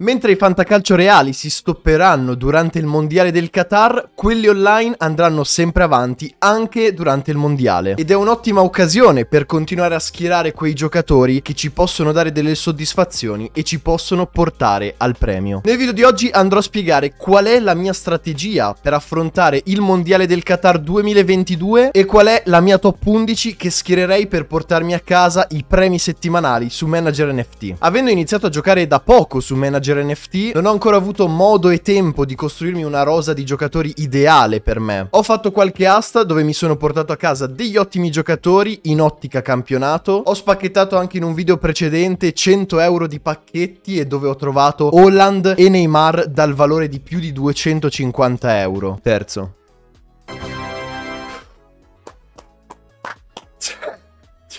Mentre i fantacalcio reali si stopperanno durante il Mondiale del Qatar, quelli online andranno sempre avanti anche durante il Mondiale. Ed è un'ottima occasione per continuare a schierare quei giocatori che ci possono dare delle soddisfazioni e ci possono portare al premio. Nel video di oggi andrò a spiegare qual è la mia strategia per affrontare il Mondiale del Qatar 2022 e qual è la mia top 11 che schiererei per portarmi a casa i premi settimanali su Manager NFT. Avendo iniziato a giocare da poco su Manager manager NFT, non ho ancora avuto modo e tempo di costruirmi una rosa di giocatori ideale per me. Ho fatto qualche asta dove mi sono portato a casa degli ottimi giocatori in ottica campionato, ho spacchettato anche in un video precedente 100 euro di pacchetti e dove ho trovato Holland e Neymar dal valore di più di 250 euro. Terzo.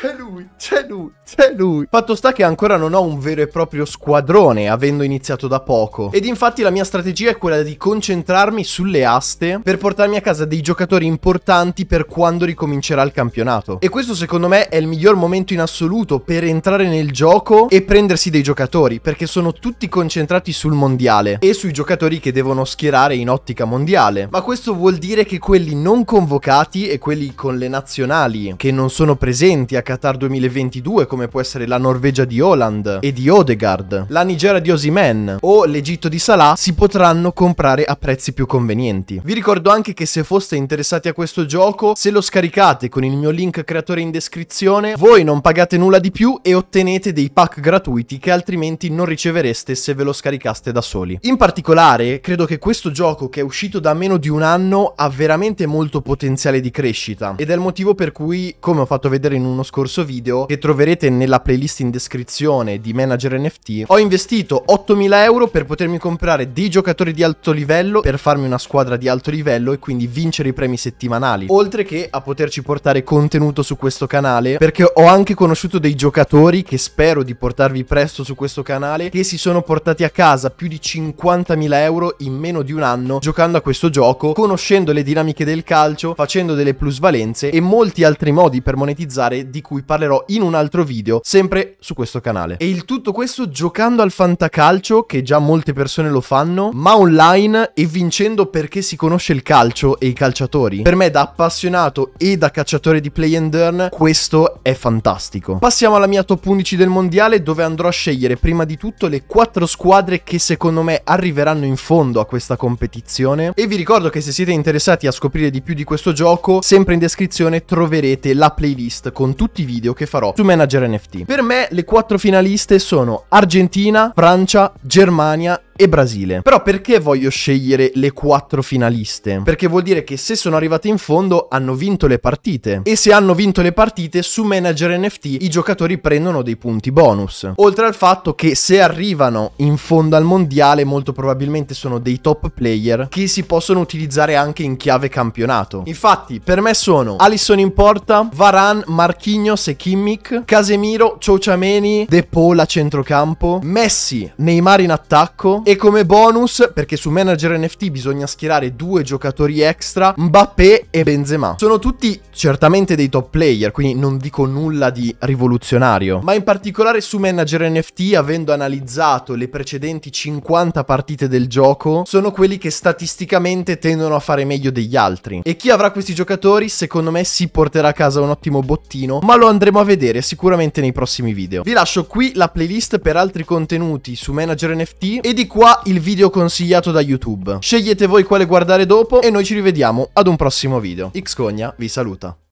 c'è lui, c'è lui, c'è lui. Fatto sta che ancora non ho un vero e proprio squadrone, avendo iniziato da poco. Ed infatti la mia strategia è quella di concentrarmi sulle aste per portarmi a casa dei giocatori importanti per quando ricomincerà il campionato. E questo secondo me è il miglior momento in assoluto per entrare nel gioco e prendersi dei giocatori, perché sono tutti concentrati sul mondiale e sui giocatori che devono schierare in ottica mondiale. Ma questo vuol dire che quelli non convocati e quelli con le nazionali che non sono presenti a casa Qatar 2022 come può essere la Norvegia di Holland e di Odegaard, la Nigeria di Osimen o l'Egitto di Salah si potranno comprare a prezzi più convenienti. Vi ricordo anche che se foste interessati a questo gioco, se lo scaricate con il mio link creatore in descrizione, voi non pagate nulla di più e ottenete dei pack gratuiti che altrimenti non ricevereste se ve lo scaricaste da soli. In particolare, credo che questo gioco che è uscito da meno di un anno ha veramente molto potenziale di crescita ed è il motivo per cui, come ho fatto vedere in uno scorso corso video che troverete nella playlist in descrizione di Manager NFT, ho investito 8.000 euro per potermi comprare dei giocatori di alto livello, per farmi una squadra di alto livello e quindi vincere i premi settimanali, oltre che a poterci portare contenuto su questo canale, perché ho anche conosciuto dei giocatori che spero di portarvi presto su questo canale, che si sono portati a casa più di 50.000 euro in meno di un anno giocando a questo gioco, conoscendo le dinamiche del calcio, facendo delle plusvalenze e molti altri modi per monetizzare di cui cui parlerò in un altro video, sempre su questo canale. E il tutto questo giocando al fantacalcio, che già molte persone lo fanno, ma online e vincendo perché si conosce il calcio e i calciatori. Per me da appassionato e da cacciatore di play and earn, questo è fantastico. Passiamo alla mia top 11 del mondiale, dove andrò a scegliere prima di tutto le quattro squadre che secondo me arriveranno in fondo a questa competizione. E vi ricordo che se siete interessati a scoprire di più di questo gioco, sempre in descrizione troverete la playlist con tutti tutti i video che farò su Manager NFT. Per me le quattro finaliste sono Argentina, Francia, Germania e Brasile. Però perché voglio scegliere le quattro finaliste? Perché vuol dire che se sono arrivate in fondo hanno vinto le partite e se hanno vinto le partite su Manager NFT i giocatori prendono dei punti bonus. Oltre al fatto che se arrivano in fondo al mondiale molto probabilmente sono dei top player che si possono utilizzare anche in chiave campionato. Infatti per me sono Alisson in porta, Varan, Marchignos e Kimmich, Casemiro, Ciociameni, De Paul a centrocampo, Messi, Neymar in attacco e come bonus, perché su Manager NFT bisogna schierare due giocatori extra, Mbappé e Benzema. Sono tutti certamente dei top player, quindi non dico nulla di rivoluzionario. Ma in particolare su Manager NFT, avendo analizzato le precedenti 50 partite del gioco, sono quelli che statisticamente tendono a fare meglio degli altri. E chi avrà questi giocatori, secondo me, si porterà a casa un ottimo bottino, ma lo andremo a vedere sicuramente nei prossimi video. Vi lascio qui la playlist per altri contenuti su Manager NFT e di qua il video consigliato da YouTube. Scegliete voi quale guardare dopo e noi ci rivediamo ad un prossimo video. Xcogna vi saluta.